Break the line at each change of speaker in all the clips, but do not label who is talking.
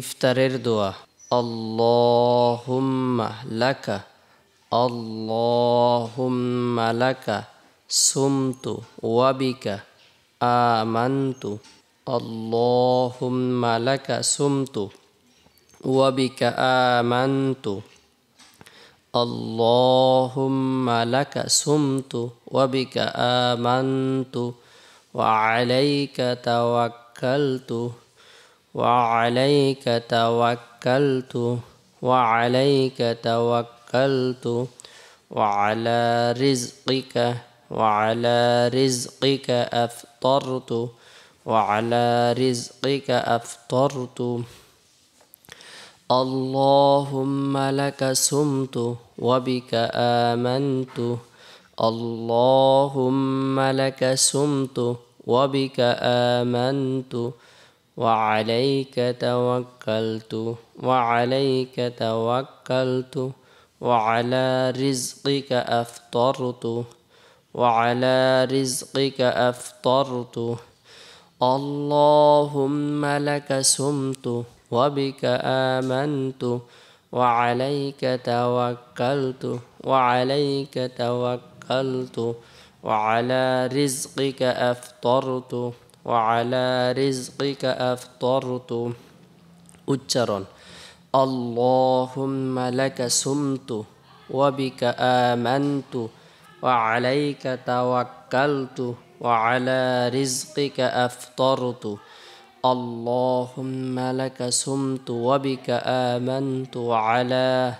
ইফতারের দোয়া আল্লাহুম্মা লাকা আল্লাহুম্মা লাকা সুমতু ওয়াবিকা আমান্তু আল্লাহুম্মা লাকা সুমতু ওয়াবিকা আমান্তু اللهم لك سمت وبك آمنت وعليك توكلت وعليك توكلت وعليك توكلت وعلى رزقك وعلى رزقك أفطرت وعلى رزقك أفطرت اللهم لك سمت وبك آمنت اللهم لك سمت وبك آمنت وعليك توكلت وعليك توكلت وعلى رزقك أفطرت وعلى رزقك أفطرت اللهم لك سمت وبك آمنت وعليك توكلت وعليك توكلت وعلى رزقك أفطرت وعلى رزقك أفطرت أجر اللهم لك سمت وبك آمنت وعليك توكلت وعلى رزقك أفطرت اللهم لك سمت وبك آمنت وعلى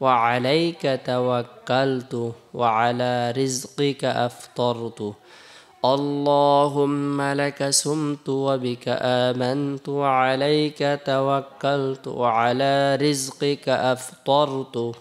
وعليك توكلت وعلى رزقك أفطرت اللهم لك سمت وبك آمنت وعليك توكلت وعلى رزقك أفطرت